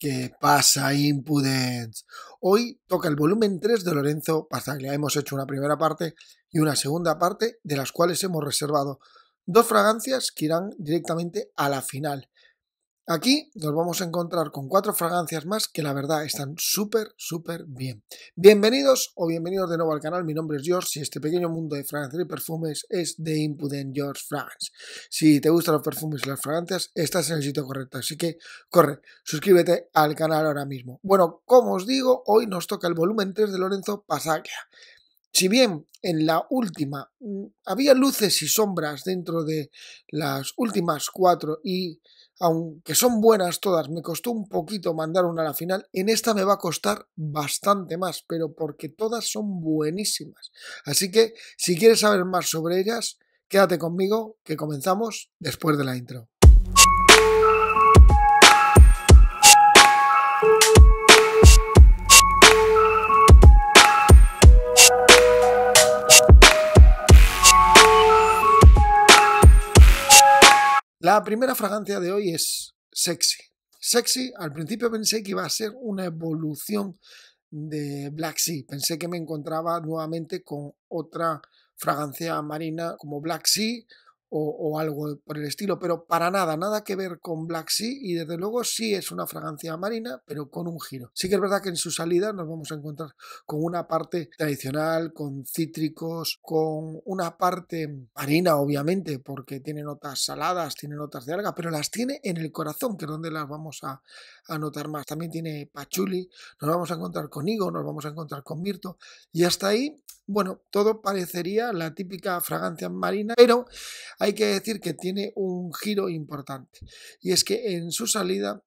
Qué pasa Impudence. Hoy toca el volumen 3 de Lorenzo le Hemos hecho una primera parte y una segunda parte, de las cuales hemos reservado dos fragancias que irán directamente a la final. Aquí nos vamos a encontrar con cuatro fragancias más que la verdad están súper, súper bien. Bienvenidos o bienvenidos de nuevo al canal, mi nombre es George y este pequeño mundo de fragancias y perfumes es The Impudent George Fragrance. Si te gustan los perfumes y las fragancias, estás en el sitio correcto, así que corre, suscríbete al canal ahora mismo. Bueno, como os digo, hoy nos toca el volumen 3 de Lorenzo Pasaglia. Si bien en la última mm, había luces y sombras dentro de las últimas cuatro y aunque son buenas todas, me costó un poquito mandar una a la final, en esta me va a costar bastante más, pero porque todas son buenísimas. Así que si quieres saber más sobre ellas, quédate conmigo que comenzamos después de la intro. La primera fragancia de hoy es Sexy. Sexy, al principio pensé que iba a ser una evolución de Black Sea. Pensé que me encontraba nuevamente con otra fragancia marina como Black Sea o, algo por el estilo, pero para nada, nada que ver con Black Sea y desde luego sí es una fragancia marina, pero con un giro. Sí que es verdad que en su salida nos vamos a encontrar con una parte tradicional, con cítricos, con una parte marina obviamente, porque tiene notas saladas, tiene notas de alga, pero las tiene en el corazón, que es donde las vamos a, a notar más. También tiene pachuli, nos vamos a encontrar con higo, nos vamos a encontrar con mirto y hasta ahí, bueno, todo parecería la típica fragancia marina, pero hay que decir que tiene un giro importante. Y es que en su salida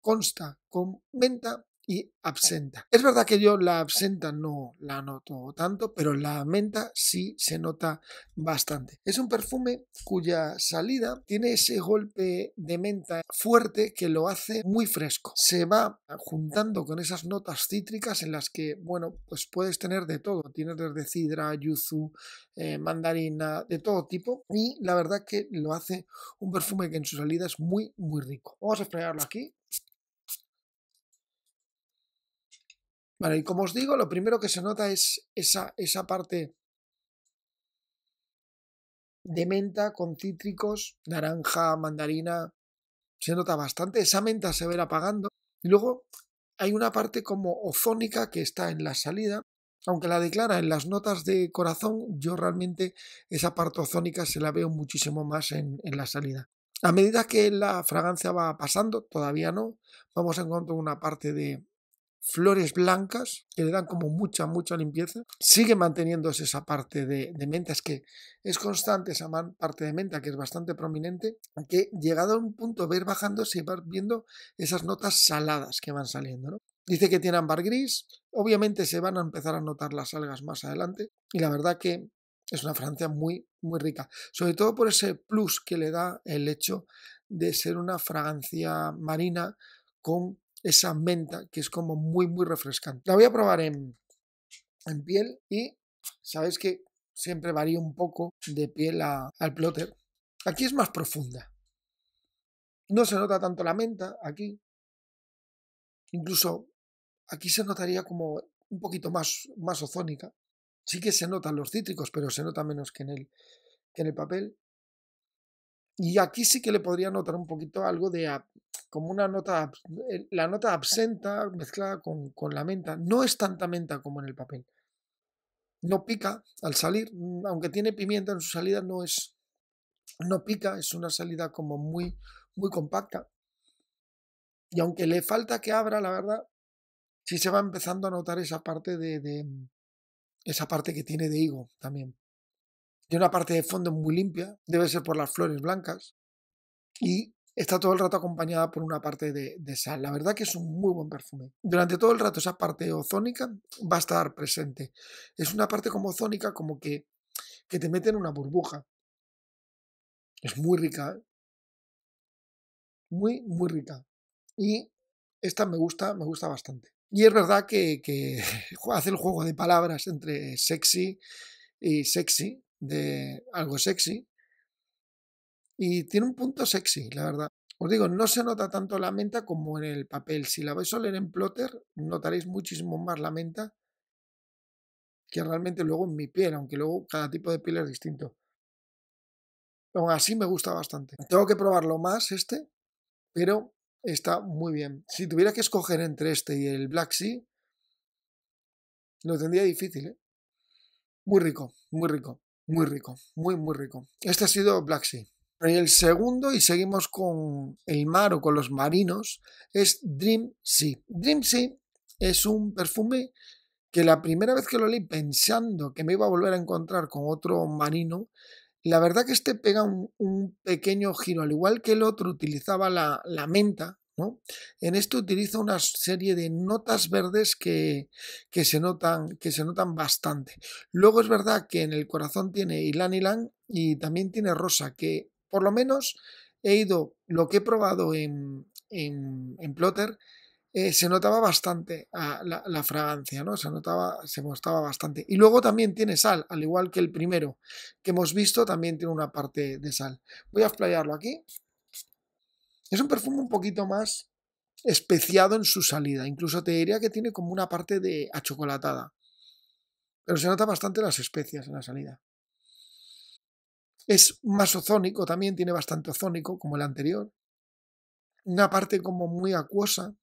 consta con venta y absenta. Es verdad que yo la absenta no la noto tanto, pero la menta sí se nota bastante. Es un perfume cuya salida tiene ese golpe de menta fuerte que lo hace muy fresco. Se va juntando con esas notas cítricas en las que, bueno, pues puedes tener de todo. Tienes desde cidra, yuzu, eh, mandarina, de todo tipo. Y la verdad que lo hace un perfume que en su salida es muy, muy rico. Vamos a esperarlo aquí Vale, y como os digo, lo primero que se nota es esa, esa parte de menta con cítricos, naranja, mandarina. Se nota bastante. Esa menta se ve apagando. Y luego hay una parte como ozónica que está en la salida. Aunque la declara en las notas de corazón, yo realmente esa parte ozónica se la veo muchísimo más en, en la salida. A medida que la fragancia va pasando, todavía no, vamos a encontrar una parte de, flores blancas que le dan como mucha, mucha limpieza. Sigue manteniéndose esa parte de, menta, es que es constante esa parte de menta que es bastante prominente, que llegado a un punto ver bajando, se va viendo esas notas saladas que van saliendo. ¿no? Dice que tiene ámbar gris, obviamente se van a empezar a notar las algas más adelante y la verdad que es una fragancia muy, muy rica, sobre todo por ese plus que le da el hecho de ser una fragancia marina con esa menta que es como muy, muy refrescante. La voy a probar en, en piel y sabéis que siempre varía un poco de piel al plotter. Aquí es más profunda. No se nota tanto la menta aquí. Incluso aquí se notaría como un poquito más, más ozónica. Sí que se notan los cítricos, pero se nota menos que en el, que en el papel. Y aquí sí que le podría notar un poquito algo de como una nota, la nota absenta mezclada con, la menta. No es tanta menta como en el papel. No pica al salir, mm, aunque tiene pimienta en su salida, no es, no pica, es una salida como muy, muy compacta. Y aunque le falta que abra, la verdad, sí se va empezando a notar esa parte de, de mm, esa parte que tiene de higo también. Tiene una parte de fondo muy limpia, debe ser por las flores blancas y está todo el rato acompañada por una parte de, sal. La verdad que es un muy buen perfume. Durante todo el rato esa parte ozónica va a estar presente. Es una parte como ozónica, como que, que te mete en una burbuja. Es muy rica. ¿eh? Muy, muy rica. Y esta me gusta, me gusta bastante. Y es verdad que hace el juego de palabras entre sexy y sexy, de algo sexy. Y tiene un punto sexy, la verdad. Os digo, no se nota tanto la menta como en el papel. Si la vais a leer en plotter, notaréis muchísimo más la menta que realmente luego en mi piel, aunque luego cada tipo de piel es distinto. Aún así me gusta bastante. Tengo que probarlo más este, pero está muy bien. Si tuviera que escoger entre este y el Black Sea, lo tendría difícil. ¿eh? Muy rico, muy rico. Muy rico, muy, muy rico. Este ha sido Black Sea. El segundo, y seguimos con el mar o con los marinos, es Dream Sea. Dream Sea es un perfume que la primera vez que lo leí pensando que me iba a volver a encontrar con otro marino, la verdad que este pega un, pequeño giro, al igual que el otro utilizaba la, la menta, en esto utilizo una serie de notas verdes que, se notan, que se notan bastante. Luego es verdad que en el corazón tiene Ilan Ilan y también tiene Rosa, que por lo menos he ido, lo que he probado en, Plotter, eh, se notaba bastante ah, la, fragancia, ¿no? Se notaba, se mostraba bastante. Y luego también tiene sal, al igual que el primero que hemos visto, también tiene una parte de sal. Voy a explayarlo aquí. Es un perfume un poquito más especiado en su salida. Incluso te diría que tiene como una parte de achocolatada. Pero se nota bastante las especias en la salida. Es más ozónico también, tiene bastante ozónico como el anterior. Una parte como muy acuosa.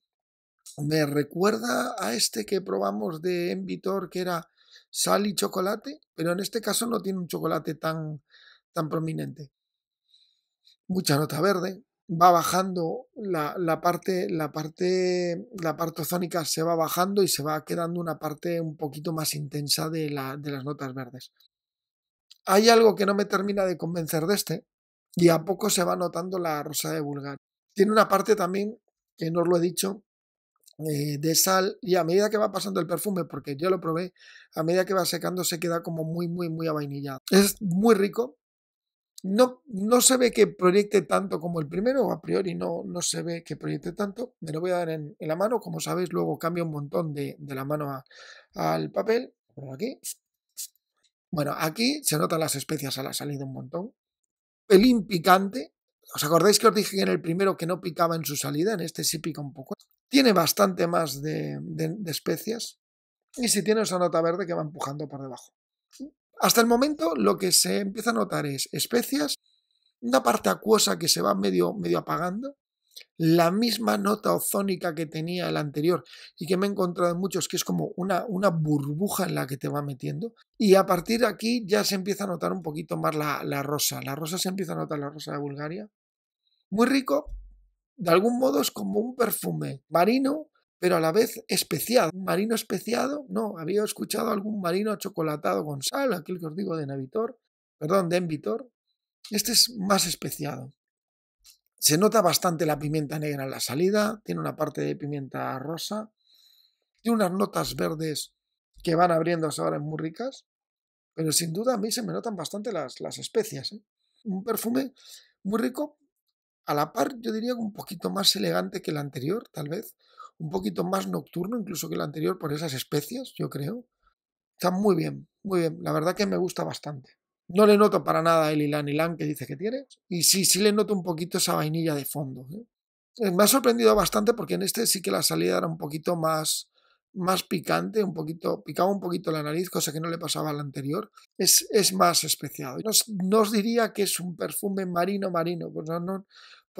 Me recuerda a este que probamos de Envitor que era sal y chocolate, pero en este caso no tiene un chocolate tan, tan prominente. Mucha nota verde, va bajando, la, la, parte, la parte, la parte ozónica se va bajando y se va quedando una parte un poquito más intensa de, la, de las notas verdes. Hay algo que no me termina de convencer de este, y a poco se va notando la rosa de vulgar. Tiene una parte también, que no os lo he dicho, eh, de sal, y a medida que va pasando el perfume, porque yo lo probé, a medida que va secando se queda como muy, muy, muy avainillado. Es muy rico, no, no se ve que proyecte tanto como el primero, a priori no, no se ve que proyecte tanto. Me lo voy a dar en, la mano, como sabéis, luego cambia un montón de, la mano al papel. Por aquí. Bueno, aquí se notan las especias a la salida un montón. Pelín picante. ¿Os acordáis que os dije que en el primero que no picaba en su salida? En este sí pica un poco. Tiene bastante más de, de especias. Y si tiene esa nota verde que va empujando por debajo. Hasta el momento lo que se empieza a notar es especias, una parte acuosa que se va medio, medio apagando, la misma nota ozónica que tenía el anterior y que me he encontrado en muchos, que es como una, una burbuja en la que te va metiendo. Y a partir de aquí ya se empieza a notar un poquito más la, la rosa. La rosa se empieza a notar, la rosa de Bulgaria. Muy rico. De algún modo es como un perfume marino pero a la vez especial, marino especiado? No, había escuchado algún marino chocolatado con sal, aquel que os digo de Navitor, perdón, de Envitor. Este es más especiado. Se nota bastante la pimienta negra en la salida, tiene una parte de pimienta rosa, tiene unas notas verdes que van abriéndose ahora en muy ricas, pero sin duda a mí se me notan bastante las, especias. ¿eh? Un perfume muy rico, a la par yo diría un poquito más elegante que el anterior, tal vez, un poquito más nocturno incluso que el anterior por esas especias, yo creo. Está muy bien, muy bien. La verdad que me gusta bastante. No le noto para nada el Ilan Ilan que dice que tiene. Y sí, sí le noto un poquito esa vainilla de fondo. ¿eh? Eh, me ha sorprendido bastante porque en este sí que la salida era un poquito más, más picante, un poquito, picaba un poquito la nariz, cosa que no le pasaba al anterior. Es, es más especiado. No, os diría que es un perfume marino marino, pues no,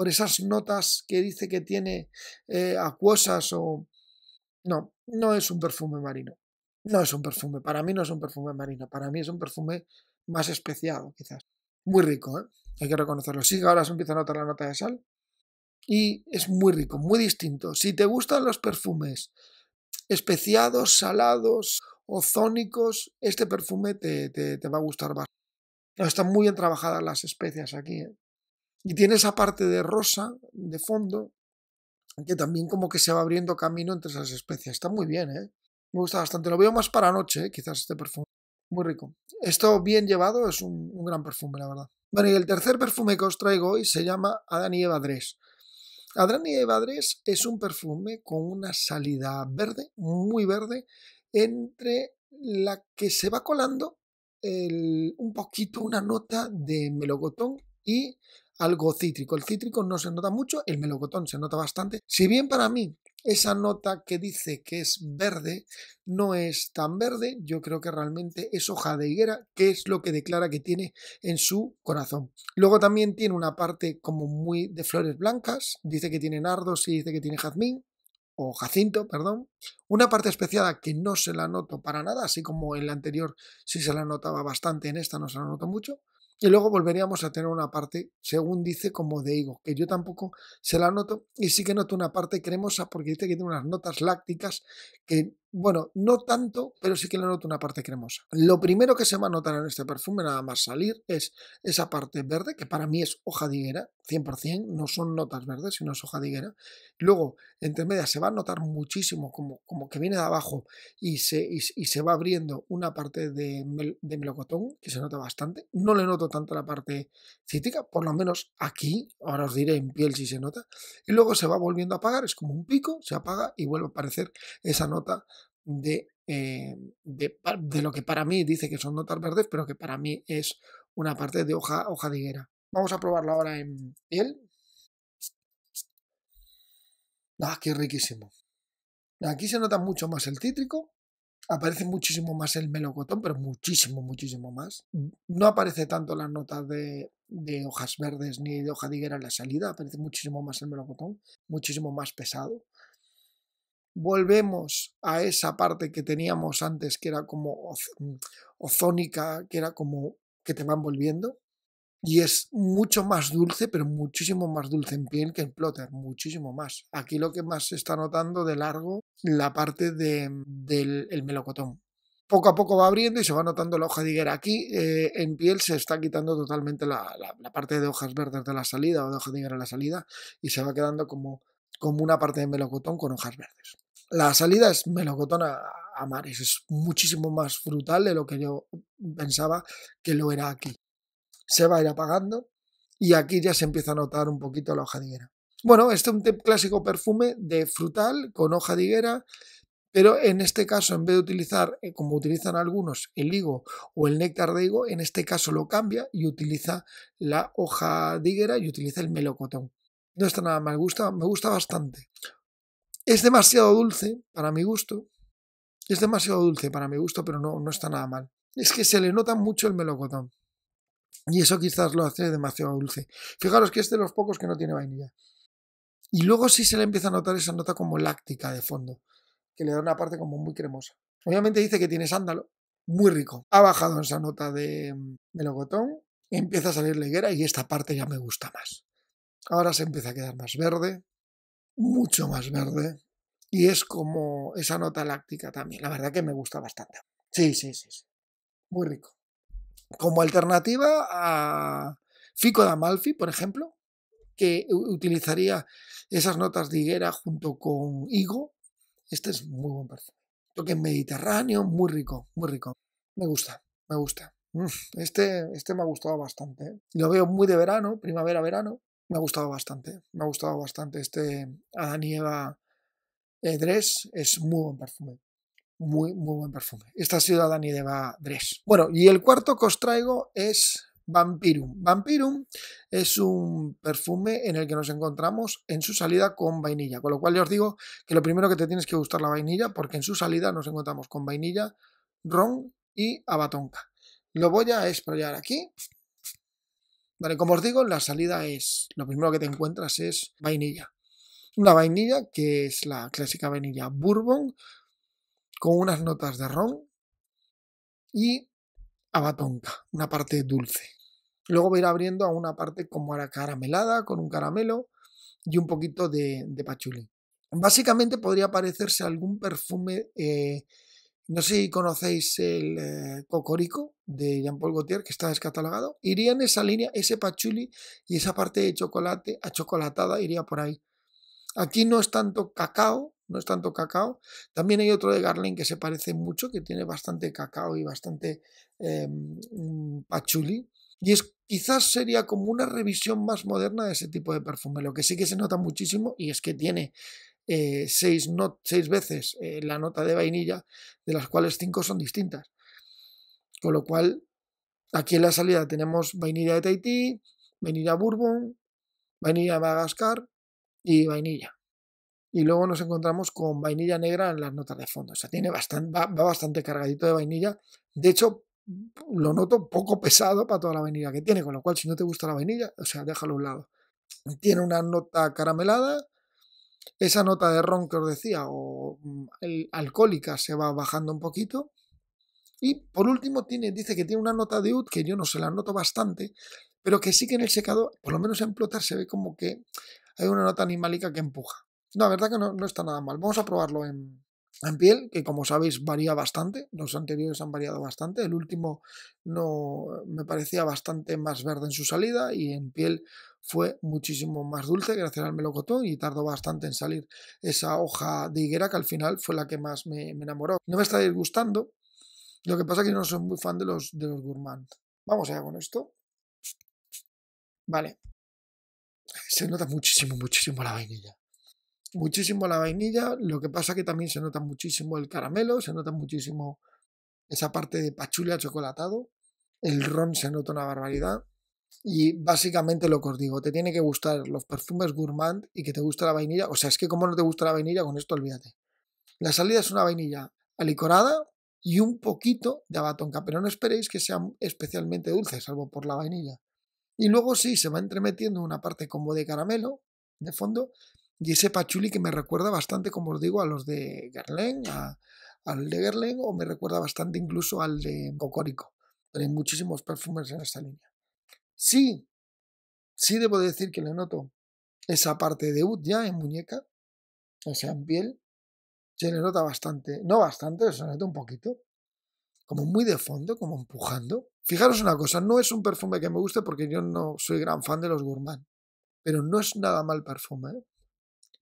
por esas notas que dice que tiene eh, acuosas o... No, no es un perfume marino. No es un perfume. Para mí no es un perfume marino. Para mí es un perfume más especiado, quizás. Muy rico, ¿eh? Hay que reconocerlo. Sí, ahora se empieza a notar la nota de sal. Y es muy rico, muy distinto. Si te gustan los perfumes especiados, salados, ozónicos, este perfume te, te, te va a gustar más Están muy bien trabajadas las especias aquí. ¿eh? Y tiene esa parte de rosa de fondo que también como que se va abriendo camino entre esas especies. Está muy bien, ¿eh? Me gusta bastante. Lo veo más para noche, ¿eh? quizás este perfume. Muy rico. Esto bien llevado es un, gran perfume, la verdad. Bueno, y el tercer perfume que os traigo hoy se llama Adán y Eva Adán y Eva es un perfume con una salida verde, muy verde, entre la que se va colando un poquito una nota de melocotón y algo cítrico. El cítrico no se nota mucho, el melocotón se nota bastante. Si bien para mí esa nota que dice que es verde no es tan verde, yo creo que realmente es hoja de higuera, que es lo que declara que tiene en su corazón. Luego también tiene una parte como muy de flores blancas, dice que tiene nardos y dice que tiene jazmín o jacinto, perdón. Una parte especiada que no se la noto para nada, así como en la anterior sí se la notaba bastante, en esta no se la noto mucho. Y luego volveríamos a tener una parte, según dice, como de higo, que yo tampoco se la noto y sí que noto una parte cremosa porque dice que tiene unas notas lácticas que bueno, no tanto, pero sí que le noto una parte cremosa. Lo primero que se va a notar en este perfume, nada más salir, es esa parte verde, que para mí es hoja de higuera, 100%, no son notas verdes, sino es hoja de higuera. Luego, entre medias, se va a notar muchísimo como, como que viene de abajo y se, va abriendo una parte de, de, melocotón, que se nota bastante. No le noto tanto la parte cítrica, por lo menos aquí, ahora os diré en piel si se nota. Y luego se va volviendo a apagar, es como un pico, se apaga y vuelve a aparecer esa nota de, eh, de, lo que para mí dice que son notas verdes, pero que para mí es una parte de hoja, hoja de higuera. Vamos a probarlo ahora en él. Ah, qué riquísimo. Aquí se nota mucho más el cítrico, aparece muchísimo más el melocotón, pero muchísimo, muchísimo más. No aparece tanto las notas de, de hojas verdes ni de hoja de higuera en la salida, aparece muchísimo más el melocotón, muchísimo más pesado volvemos a esa parte que teníamos antes, que era como mm, ozónica, que era como que te van volviendo Y es mucho más dulce, pero muchísimo más dulce en piel que en plotter, muchísimo más. Aquí lo que más se está notando de largo, la parte de, del melocotón. Poco a poco va abriendo y se va notando la hoja de higuera. Aquí eh, en piel se está quitando totalmente la, parte de hojas verdes de la salida o de hoja de higuera de la salida y se va quedando como como una parte de melocotón con hojas verdes. La salida es melocotón a, mares, es muchísimo más frutal de lo que yo pensaba que lo era aquí. Se va a ir apagando y aquí ya se empieza a notar un poquito la hoja de higuera. Bueno, este es un clásico perfume de frutal con hoja de higuera, pero en este caso, en vez de utilizar, eh, como utilizan algunos, el higo o el néctar de higo, en este caso lo cambia y utiliza la hoja de higuera y utiliza el melocotón. No está nada mal, me gusta, bastante. Es demasiado dulce para mi gusto. Es demasiado dulce para mi gusto, pero no, no está nada mal. Es que se le nota mucho el melocotón. Y eso quizás lo hace demasiado dulce. Fijaros que es de los pocos que no tiene vainilla. Y luego sí se le empieza a notar esa nota como láctica de fondo, que le da una parte como muy cremosa. Obviamente dice que tiene sándalo, muy rico. Ha bajado esa nota de mm, melocotón, empieza a salir la higuera y esta parte ya me gusta más. Ahora se empieza a quedar más verde, mucho más verde, y es como esa nota láctica también. La verdad que me gusta bastante. Sí, sí, sí. Muy rico. Como alternativa a Fico d'Amalfi, por ejemplo, que utilizaría esas notas de higuera junto con higo. Este es muy buen perfume. Toque mediterráneo, muy rico, muy rico. Me gusta, me gusta. Mm, este, este me ha gustado bastante. ¿eh? Lo veo muy de verano, primavera-verano me ha gustado bastante. Me ha gustado bastante este Adán Dress. Es muy buen perfume. Muy, muy buen perfume. Esta ha sido Adanieva Dress. Bueno, y el cuarto que os traigo es Vampirum. Vampirum es un perfume en el que nos encontramos en su salida con vainilla. Con lo cual ya os digo que lo primero que te tienes que gustar la vainilla, porque en su salida nos encontramos con vainilla, ron y abatonca. Lo voy a esprayar aquí Vale, como os digo, la salida es, lo primero que te encuentras es vainilla. Una vainilla que es la clásica vainilla bourbon con unas notas de ron y abatonca, una parte dulce. Luego voy a ir abriendo a una parte como a la caramelada, con un caramelo y un poquito de, de Básicamente podría parecerse a algún perfume eh, no sé si conocéis el eh, Cocorico de Jean-Paul Gaultier, que está descatalogado. Iría en esa línea, ese pachuli y esa parte de chocolate achocolatada iría por ahí. Aquí no es tanto cacao, no es tanto cacao. También hay otro de Garland que se parece mucho, que tiene bastante cacao y bastante patchouli. Eh, mm, pachuli. Y es, quizás sería como una revisión más moderna de ese tipo de perfume. Lo que sí que se nota muchísimo y es que tiene eh, seis, seis, veces eh, la nota de vainilla, de las cuales cinco son distintas. Con lo cual, aquí en la salida tenemos vainilla de Tahití, vainilla Bourbon, vainilla de Madagascar y vainilla. Y luego nos encontramos con vainilla negra en las notas de fondo. O sea, tiene bastante, va, va bastante cargadito de vainilla. De hecho, lo noto poco pesado para toda la vainilla que tiene, con lo cual si no te gusta la vainilla, o sea, déjalo a un lado. Tiene una nota caramelada, esa nota de ron que os decía o mm, alcohólica se va bajando un poquito. Y por último tiene, dice que tiene una nota de UD que yo no se la noto bastante, pero que sí que en el secador, por lo menos en plotar, se ve como que hay una nota animalica que empuja. No, la verdad que no está nada mal. Vamos a probarlo en, en piel, que como sabéis varía bastante, los anteriores han variado bastante, el último no me parecía bastante más verde en su salida y en piel fue muchísimo más dulce gracias al melocotón y tardó bastante en salir esa hoja de higuera que al final fue la que más me, enamoró. No me está disgustando, lo que pasa es que no soy muy fan de los, de los gourmand. Vamos allá con esto. Vale. Se nota muchísimo, muchísimo la vainilla muchísimo la vainilla, lo que pasa que también se nota muchísimo el caramelo, se nota muchísimo esa parte de pachulia chocolatado, el ron se nota una barbaridad. Y básicamente lo que os digo, te tiene que gustar los perfumes gourmand y que te gusta la vainilla. O sea, es que como no te gusta la vainilla, con esto olvídate. La salida es una vainilla alicorada y un poquito de abatonca, pero no esperéis que sea especialmente dulce, salvo por la vainilla. Y luego sí, se va entremetiendo una parte como de caramelo, de fondo, y ese pachuli que me recuerda bastante, como os digo, a los de Guerlain, al de Guerlain, o me recuerda bastante incluso al de Bocorico. Pero hay muchísimos perfumes en esta línea. Sí, sí debo decir que le noto esa parte de UD ya en muñeca, o sea, en piel, se le nota bastante, no bastante, se le nota un poquito, como muy de fondo, como empujando. Fijaros una cosa, no es un perfume que me guste porque yo no soy gran fan de los gourmand, pero no es nada mal perfume. ¿eh?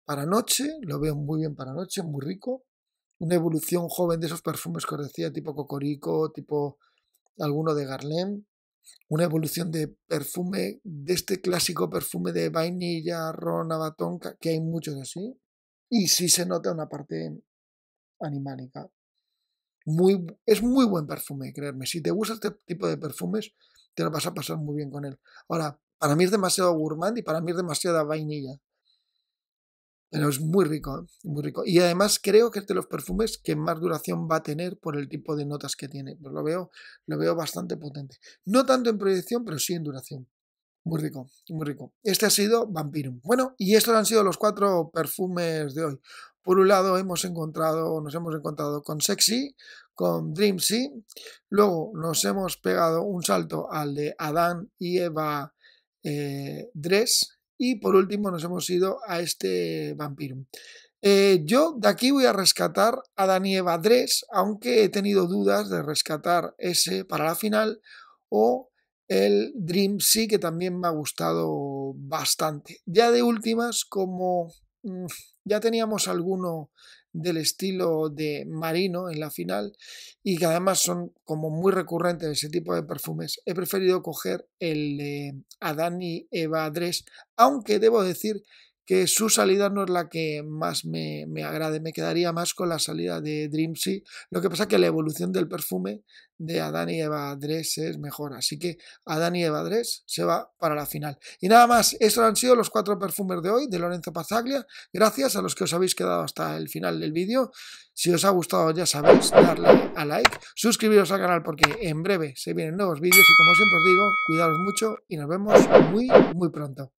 para noche, lo veo muy bien para noche, muy rico. Una evolución joven de esos perfumes que os decía, tipo Cocorico, tipo alguno de Garlem. Una evolución de perfume, de este clásico perfume de vainilla, ron, abatón, que hay muchos así. Y sí se nota una parte animálica. Muy, es muy buen perfume, creerme. Si te gusta este tipo de perfumes, te lo vas a pasar muy bien con él. Ahora, para mí es demasiado gourmand y para mí es demasiada vainilla. Pero es muy rico, ¿eh? muy rico. Y además creo que es de los perfumes que más duración va a tener por el tipo de notas que tiene. Pues lo veo, lo veo bastante potente. No tanto en proyección, pero sí en duración. Muy rico, muy rico. Este ha sido Vampirum. Bueno, y estos han sido los cuatro perfumes de hoy. Por un lado hemos encontrado, nos hemos encontrado con Sexy, con Dreamsy. Luego nos hemos pegado un salto al de Adán y Eva eh, Dress, y por último nos hemos ido a este Vampiro. Eh, yo de aquí voy a rescatar a Dani vadres aunque he tenido dudas de rescatar ese para la final o el Dream sí que también me ha gustado bastante. Ya de últimas, como mm, ya teníamos alguno del estilo de marino en la final y que además son como muy recurrentes ese tipo de perfumes, he preferido coger el de Adán Eva Dress... aunque debo decir que su salida no es la que más me, agrade, me quedaría más con la salida de dreamsea Lo que pasa es que la evolución del perfume de Adán y Eva es mejor. Así que Adán y Eva se va para la final. Y nada más, estos han sido los cuatro perfumes de hoy de Lorenzo Pazaglia. Gracias a los que os habéis quedado hasta el final del vídeo. Si os ha gustado, ya sabéis, darle a like, suscribiros al canal porque en breve se vienen nuevos vídeos y como siempre os digo, cuidaros mucho y nos vemos muy, muy pronto.